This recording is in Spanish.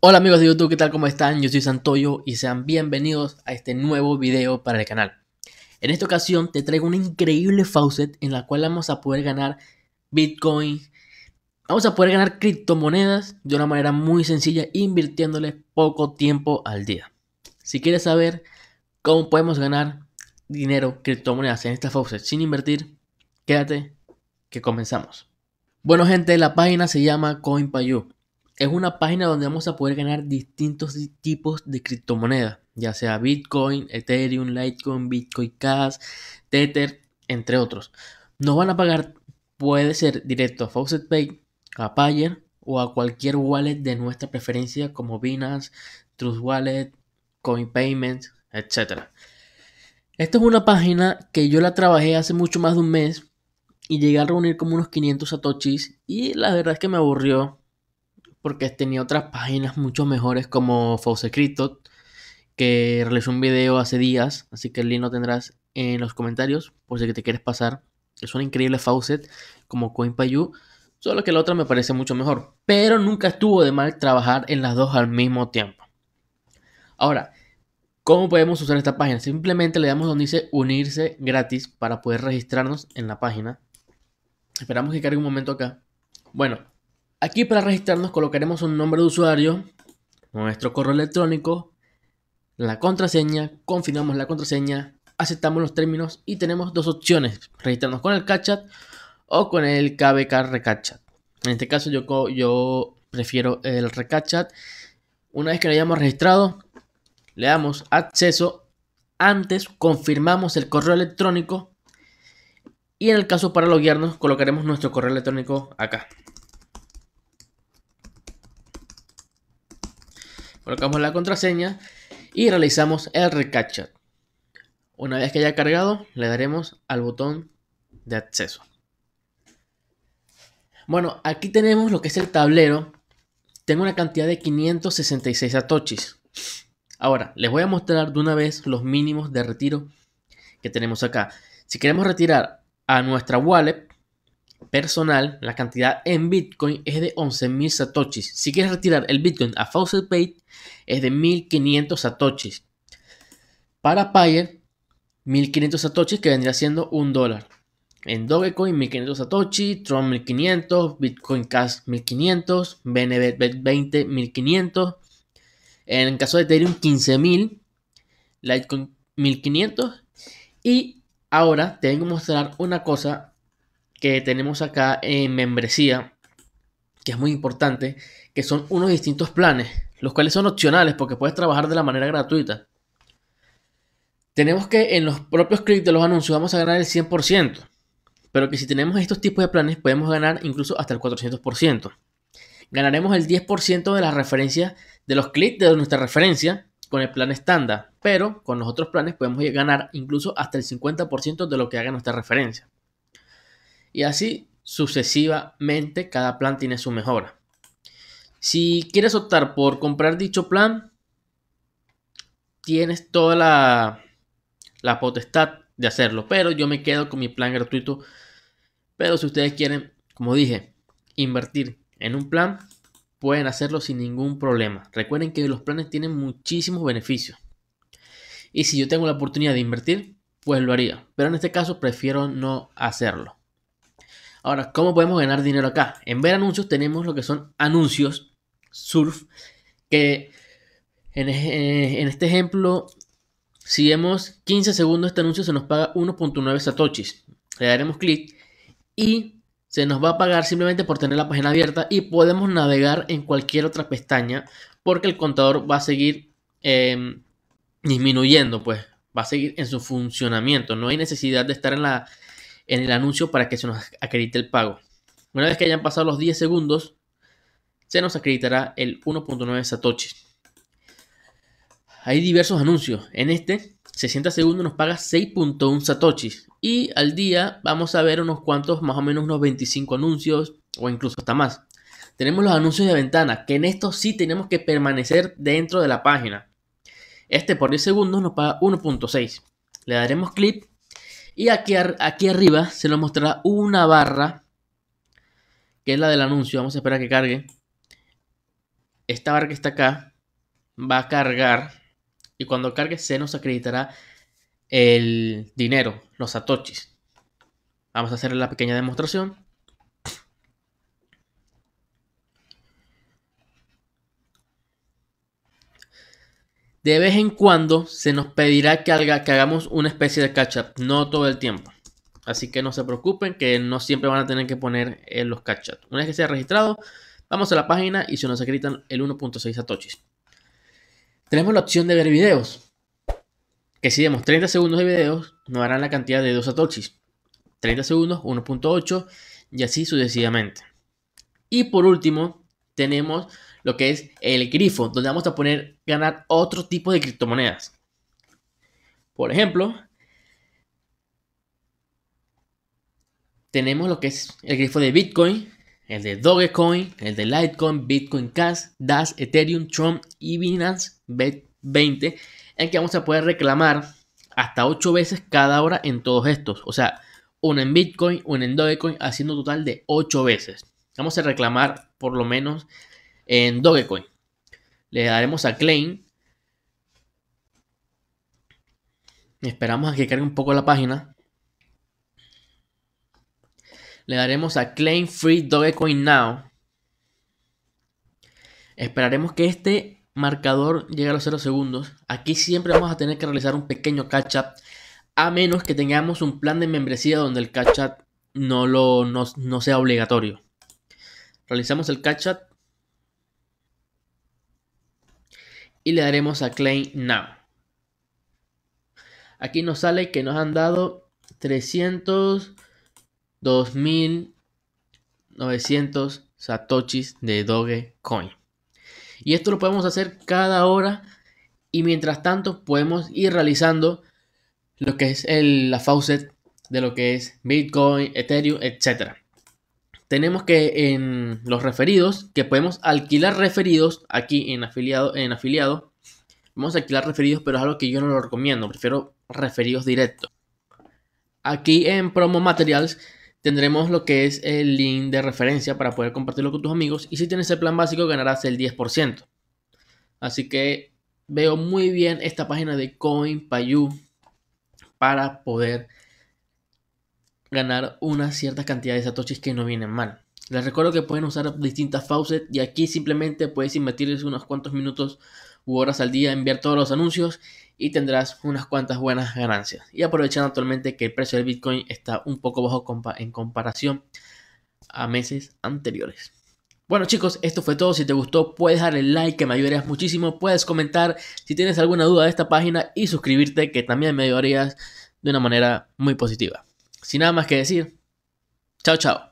Hola amigos de YouTube, ¿qué tal? ¿Cómo están? Yo soy Santoyo y sean bienvenidos a este nuevo video para el canal. En esta ocasión te traigo un increíble faucet en la cual vamos a poder ganar Bitcoin, vamos a poder ganar criptomonedas de una manera muy sencilla invirtiéndole poco tiempo al día. Si quieres saber cómo podemos ganar dinero, criptomonedas en esta faucet sin invertir, quédate que comenzamos. Bueno gente, la página se llama CoinPayU es una página donde vamos a poder ganar distintos tipos de criptomonedas, ya sea Bitcoin, Ethereum, Litecoin, Bitcoin Cash, Tether, entre otros. Nos van a pagar, puede ser directo a Faucet Pay, a Payer o a cualquier wallet de nuestra preferencia como Binance, Trust Wallet, Payments, etc. Esta es una página que yo la trabajé hace mucho más de un mes y llegué a reunir como unos 500 satoshis y la verdad es que me aburrió porque tenía otras páginas mucho mejores como Crypto que realizó un video hace días, así que el link lo tendrás en los comentarios por si te quieres pasar. Es una increíble faucet como CoinPayu, solo que la otra me parece mucho mejor. Pero nunca estuvo de mal trabajar en las dos al mismo tiempo. Ahora, ¿cómo podemos usar esta página? Simplemente le damos donde dice unirse gratis para poder registrarnos en la página. Esperamos que cargue un momento acá. Bueno, Aquí para registrarnos colocaremos un nombre de usuario, nuestro correo electrónico, la contraseña, confirmamos la contraseña, aceptamos los términos y tenemos dos opciones, registrarnos con el CatChat o con el KBK ReCatChat. En este caso yo, yo prefiero el ReCatChat, Una vez que lo hayamos registrado, le damos acceso. Antes confirmamos el correo electrónico y en el caso para loguearnos colocaremos nuestro correo electrónico acá. colocamos la contraseña y realizamos el reCAPTCHA. Una vez que haya cargado, le daremos al botón de acceso. Bueno, aquí tenemos lo que es el tablero. Tengo una cantidad de 566 atochis. Ahora, les voy a mostrar de una vez los mínimos de retiro que tenemos acá. Si queremos retirar a nuestra wallet, personal, la cantidad en Bitcoin es de 11.000 satoshis. Si quieres retirar el Bitcoin a Faucet Pay, es de 1.500 satoshis. Para Payer, 1.500 satoshis que vendría siendo un dólar. En Dogecoin, 1.500 satoshis, Tron 1.500, Bitcoin Cash 1.500, BNB 20, 1.500. En el caso de Ethereum, 15.000, Litecoin 1.500. Y ahora te vengo a mostrar una cosa que tenemos acá en membresía, que es muy importante, que son unos distintos planes, los cuales son opcionales porque puedes trabajar de la manera gratuita. Tenemos que en los propios clics de los anuncios vamos a ganar el 100%, pero que si tenemos estos tipos de planes podemos ganar incluso hasta el 400%. Ganaremos el 10% de las referencias, de los clics de nuestra referencia con el plan estándar, pero con los otros planes podemos ganar incluso hasta el 50% de lo que haga nuestra referencia y así sucesivamente cada plan tiene su mejora. Si quieres optar por comprar dicho plan, tienes toda la, la potestad de hacerlo, pero yo me quedo con mi plan gratuito. Pero si ustedes quieren, como dije, invertir en un plan, pueden hacerlo sin ningún problema. Recuerden que los planes tienen muchísimos beneficios. Y si yo tengo la oportunidad de invertir, pues lo haría. Pero en este caso prefiero no hacerlo. Ahora, ¿cómo podemos ganar dinero acá? En ver anuncios tenemos lo que son anuncios, surf, que en, eh, este ejemplo, si vemos 15 segundos este anuncio se nos paga 1.9 satoshis. Le daremos clic y se nos va a pagar simplemente por tener la página abierta y podemos navegar en cualquier otra pestaña porque el contador va a seguir em, disminuyendo, pues va a seguir en su funcionamiento. No hay necesidad de estar en la en el anuncio para que se nos acredite el pago. Una vez que hayan pasado los 10 segundos, se nos acreditará el 1.9 Satoshi. Hay diversos anuncios. En este, 60 segundos nos paga 6.1 satoshis. Y al día vamos a ver unos cuantos, más o menos unos 25 anuncios o incluso hasta más. Tenemos los anuncios de ventana, que en estos sí tenemos que permanecer dentro de la página. Este por 10 segundos nos paga 1.6. Le daremos clic y aquí, arriba se nos mostrará una barra, que es la del anuncio. Vamos a esperar a que cargue. Esta barra que está acá va a cargar. Y cuando cargue se nos acreditará el dinero, los atochis. Vamos a hacer la pequeña demostración. De vez en cuando se nos pedirá que, hagamos una especie de catch-up, no todo el tiempo. Así que no se preocupen que no siempre van a tener que poner en eh, los catch-up. Una vez que sea registrado, vamos a la página y se nos acreditan el 1.6 atochis, Tenemos la opción de ver videos. Que si demos 30 segundos de videos, nos harán la cantidad de 2 atochis, 30 segundos, 1.8 y así sucesivamente. Y por último, tenemos lo que es el grifo, donde vamos a poner ganar otro tipo de criptomonedas. Por ejemplo, tenemos lo que es el grifo de Bitcoin, el de Dogecoin, el de Litecoin, Bitcoin Cash, Dash, Ethereum, Tron y Binance 20 en que vamos a poder reclamar hasta 8 veces cada hora en todos estos. O sea, una en Bitcoin, una en Dogecoin, haciendo un total de 8 veces. Vamos a reclamar por lo menos en Dogecoin. Le daremos a claim. Esperamos a que cargue un poco la página. Le daremos a claim free Dogecoin now. Esperaremos que este marcador llegue a los 0 segundos. Aquí siempre vamos a tener que realizar un pequeño catch up. A menos que tengamos un plan de membresía donde el catch up no, lo, sea obligatorio. Realizamos el catch up y le daremos a Claim Now. Aquí nos sale que nos han dado 302.900 satoshis de Dogecoin. Y esto lo podemos hacer cada hora y mientras tanto podemos ir realizando lo que es la faucet de lo que es Bitcoin, Ethereum, etc tenemos que en los referidos, que podemos alquilar referidos aquí en afiliado, en afiliado, vamos a alquilar referidos, pero es algo que yo no lo recomiendo, prefiero referidos directos. Aquí en promo materials tendremos lo que es el link de referencia para poder compartirlo con tus amigos y si tienes el plan básico ganarás el 10%. Así que veo muy bien esta página de CoinPayU para poder ganar una cierta cantidad de satoshis que no vienen mal. Les recuerdo que pueden usar distintas faucets y aquí simplemente puedes invertirles unos cuantos minutos u horas al día en todos los anuncios y tendrás unas cuantas buenas ganancias. Y aprovechando actualmente que el precio del Bitcoin está un poco bajo en comparación a meses anteriores. Bueno chicos, esto fue todo. Si te gustó, puedes darle like que me ayudarías muchísimo. Puedes comentar si tienes alguna duda de esta página y suscribirte que también me ayudarías de una manera muy positiva. Sin nada más que decir, chao chao.